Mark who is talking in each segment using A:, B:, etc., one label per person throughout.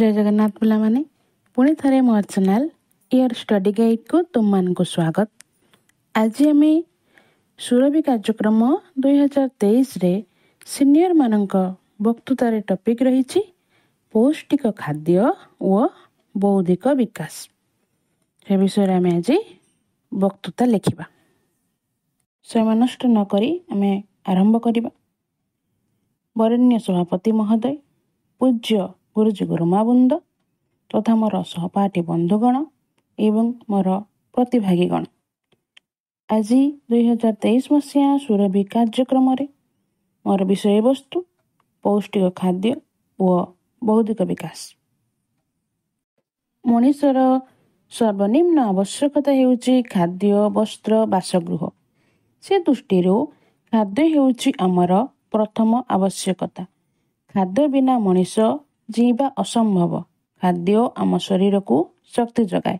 A: ଜୟ ଜଗନ୍ନାଥ ପିଲାମାନେ ପୁଣି ଥରେ ମୋ ଆର୍ସନାଲ ଇୟର ଷ୍ଟଡି ଗାଇଡ଼କୁ ତୁମମାନଙ୍କୁ ସ୍ୱାଗତ ଆଜି ଆମେ ସୁରଭି କାର୍ଯ୍ୟକ୍ରମ ଦୁଇହଜାର ତେଇଶରେ ସିନିୟରମାନଙ୍କ ବକ୍ତୃତାରେ ଟପିକ୍ ରହିଛି ପୌଷ୍ଟିକ ଖାଦ୍ୟ ଓ ବୌଦ୍ଧିକ ବିକାଶ ସେ ବିଷୟରେ ଆମେ ଆଜି ବକ୍ତୃତା ଲେଖିବା ସମୟ ନଷ୍ଟ ନକରି ଆମେ ଆରମ୍ଭ କରିବା ବରେଣ୍ୟ ସଭାପତି ମହୋଦୟ ପୂଜ୍ୟ ଗୁରୁଜୀ ଗୁରୁମାବୃନ୍ଦ ତଥା ମୋର ସହପାଠୀ ବନ୍ଧୁଗଣ ଏବଂ ମୋର ପ୍ରତିଭାଗୀଗଣ ଆଜି ଦୁଇ ହଜାର ତେଇଶ ମସିହା ସୁରଭି କାର୍ଯ୍ୟକ୍ରମରେ ମୋର ବିଷୟବସ୍ତୁ ପୌଷ୍ଟିକ ଖାଦ୍ୟ ଓ ବୌଦ୍ଧିକ ବିକାଶ ମଣିଷର ସର୍ବନିମ୍ନ ଆବଶ୍ୟକତା ହେଉଛି ଖାଦ୍ୟ ବସ୍ତ୍ର ବାସଗୃହ ସେ ଦୃଷ୍ଟିରୁ ଖାଦ୍ୟ ହେଉଛି ଆମର ପ୍ରଥମ ଆବଶ୍ୟକତା ଖାଦ୍ୟ ବିନା ମଣିଷ ଜିଇଁବା ଅସମ୍ଭବ ଖାଦ୍ୟ ଆମ ଶରୀରକୁ ଶକ୍ତି ଯୋଗାଏ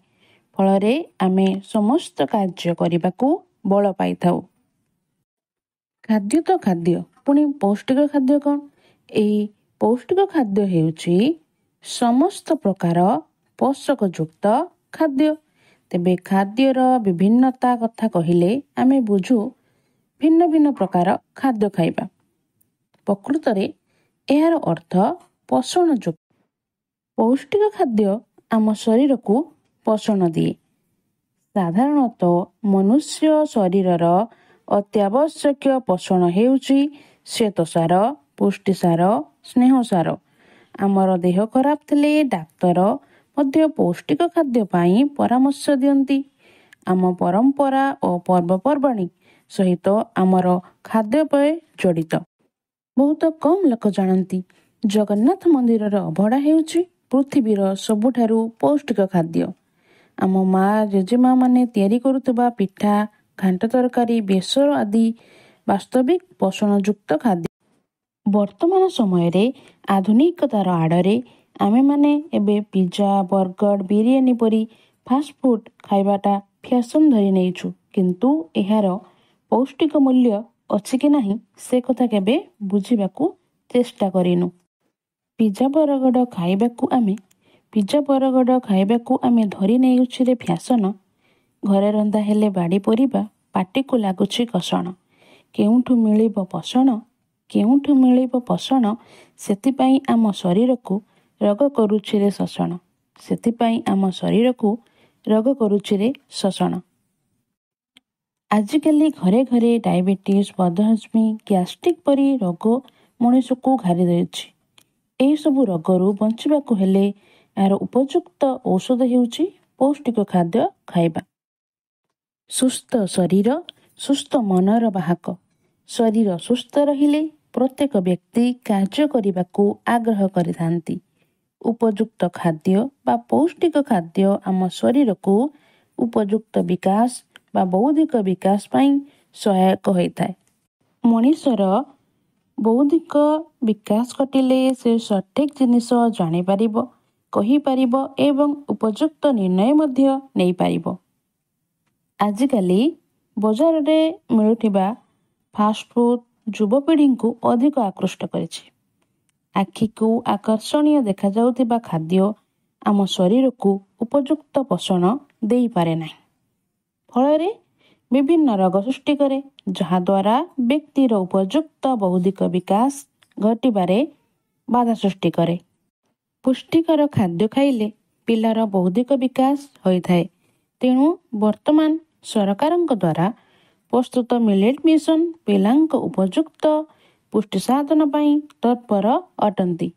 A: ଫଳରେ ଆମେ ସମସ୍ତ କାର୍ଯ୍ୟ କରିବାକୁ ବଳ ପାଇଥାଉ ଖାଦ୍ୟ ତ ଖାଦ୍ୟ ପୁଣି ପୌଷ୍ଟିକ ଖାଦ୍ୟ କ'ଣ ଏହି ପୌଷ୍ଟିକ ଖାଦ୍ୟ ହେଉଛି ସମସ୍ତ ପ୍ରକାର ପୋଷକ ଯୁକ୍ତ ଖାଦ୍ୟ ତେବେ ଖାଦ୍ୟର ବିଭିନ୍ନତା କଥା କହିଲେ ଆମେ ବୁଝୁ ଭିନ୍ନ ଭିନ୍ନ ପ୍ରକାର ଖାଦ୍ୟ ଖାଇବା ପ୍ରକୃତରେ ଏହାର ଅର୍ଥ ପୋଷଣ ଯୋଗ ପୌଷ୍ଟିକ ଖାଦ୍ୟ ଆମ ଶରୀରକୁ ପୋଷଣ ଦିଏ ସାଧାରଣତଃ ମନୁଷ୍ୟ ଶରୀରର ଅତ୍ୟାବଶ୍ୟକୀୟ ପୋଷଣ ହେଉଛି ସାର ପୁଷ୍ଟିସାର ସାର ଆମର ଦେହ ଖରାପ ଥିଲେ ଡାକ୍ତର ମଧ୍ୟ ପୌଷ୍ଟିକ ଖାଦ୍ୟ ପାଇଁ ପରାମର୍ଶ ଦିଅନ୍ତି ଆମ ପରମ୍ପରା ଓ ପର୍ବପର୍ବାଣି ସହିତ ଆମର ଖାଦ୍ୟପେୟ ଜଡ଼ିତ ବହୁତ କମ୍ ଲୋକ ଜାଣନ୍ତି ଜଗନ୍ନାଥ ମନ୍ଦିରର ଅଭଡ଼ା ହେଉଛି ପୃଥିବୀର ସବୁଠାରୁ ପୌଷ୍ଟିକ ଖାଦ୍ୟ ଆମ ମା ଜେଜେମା ମାନେ ତିଆରି କରୁଥିବା ପିଠା ଘାଣ୍ଟ ତରକାରୀ ବେସର ଆଦି ବାସ୍ତବିକ ପୋଷଣଯୁକ୍ତ ଖାଦ୍ୟ ବର୍ତ୍ତମାନ ସମୟରେ ଆଧୁନିକତାର ଆଡ଼ରେ ଆମେମାନେ ଏବେ ପିଜା ବର୍ଗର ବିରିୟାନୀ ପରି ଫାଷ୍ଟଫୁଡ଼ ଖାଇବାଟା ଫ୍ୟାସନ୍ ଧରି ନେଇଛୁ କିନ୍ତୁ ଏହାର ପୌଷ୍ଟିକ ମୂଲ୍ୟ ଅଛି କି ନାହିଁ ସେ କଥା କେବେ ବୁଝିବାକୁ ଚେଷ୍ଟା କରିନୁ ପିଜା ବରଗଡ଼ ଖାଇବାକୁ ଆମେ ପିଜା ବରଗଡ଼ ଖାଇବାକୁ ଆମେ ଧରି ନେଉଛି ରେ ଫ୍ୟାସନ ଘରେ ରନ୍ଧା ହେଲେ ବାଡ଼ି ପରିବା ପାଟିକୁ ଲାଗୁଛି କଷଣ କେଉଁଠୁ ମିଳିବ ପୋଷଣ କେଉଁଠୁ ମିଳିବ ପୋଷଣ ସେଥିପାଇଁ ଆମ ଶରୀରକୁ ରୋଗ କରୁଛି ରେ ଶୋଷଣ ସେଥିପାଇଁ ଆମ ଶରୀରକୁ ରୋଗ କରୁଛି ରେ ଶୋଷଣ ଆଜିକାଲି ଘରେ ଘରେ ଡାଇବେଟିସ୍ ବଦହଜମି ଗ୍ୟାଷ୍ଟ୍ରିକ୍ ପରି ରୋଗ ମଣିଷକୁ ଘାରି ଦେଉଛି ଏହିସବୁ ରୋଗରୁ ବଞ୍ଚିବାକୁ ହେଲେ ଏହାର ଉପଯୁକ୍ତ ଔଷଧ ହେଉଛି ପୌଷ୍ଟିକ ଖାଦ୍ୟ ଖାଇବା ସୁସ୍ଥ ଶରୀର ସୁସ୍ଥ ମନର ବାହକ ଶରୀର ସୁସ୍ଥ ରହିଲେ ପ୍ରତ୍ୟେକ ବ୍ୟକ୍ତି କାର୍ଯ୍ୟ କରିବାକୁ ଆଗ୍ରହ କରିଥାନ୍ତି ଉପଯୁକ୍ତ ଖାଦ୍ୟ ବା ପୌଷ୍ଟିକ ଖାଦ୍ୟ ଆମ ଶରୀରକୁ ଉପଯୁକ୍ତ ବିକାଶ ବା ବୌଦ୍ଧିକ ବିକାଶ ପାଇଁ ସହାୟକ ହୋଇଥାଏ ମଣିଷର ବୌଦ୍ଧିକ ବିକାଶ ଘଟିଲେ ସେ ସଠିକ୍ ଜିନିଷ ଜାଣିପାରିବ କହିପାରିବ ଏବଂ ଉପଯୁକ୍ତ ନିର୍ଣ୍ଣୟ ମଧ୍ୟ ନେଇପାରିବ ଆଜିକାଲି ବଜାରରେ ମିଳୁଥିବା ଫାଷ୍ଟଫୁଡ଼ ଯୁବପିଢ଼ିଙ୍କୁ ଅଧିକ ଆକୃଷ୍ଟ କରିଛି ଆଖିକୁ ଆକର୍ଷଣୀୟ ଦେଖାଯାଉଥିବା ଖାଦ୍ୟ ଆମ ଶରୀରକୁ ଉପଯୁକ୍ତ ପୋଷଣ ଦେଇପାରେ ନାହିଁ ଫଳରେ ବିଭିନ୍ନ ରୋଗ ସୃଷ୍ଟି କରେ ଯାହାଦ୍ୱାରା ବ୍ୟକ୍ତିର ଉପଯୁକ୍ତ ବୌଦ୍ଧିକ ବିକାଶ ଘଟିବାରେ ବାଧା ସୃଷ୍ଟି କରେ ପୁଷ୍ଟିକର ଖାଦ୍ୟ ଖାଇଲେ ପିଲାର ବୌଦ୍ଧିକ ବିକାଶ ହୋଇଥାଏ ତେଣୁ ବର୍ତ୍ତମାନ ସରକାରଙ୍କ ଦ୍ୱାରା ପ୍ରସ୍ତୁତ ମିଲେଟ୍ ମିଶନ ପିଲାଙ୍କ ଉପଯୁକ୍ତ ପୁଷ୍ଟି ସାଧନ ପାଇଁ ତତ୍ପର ଅଟନ୍ତି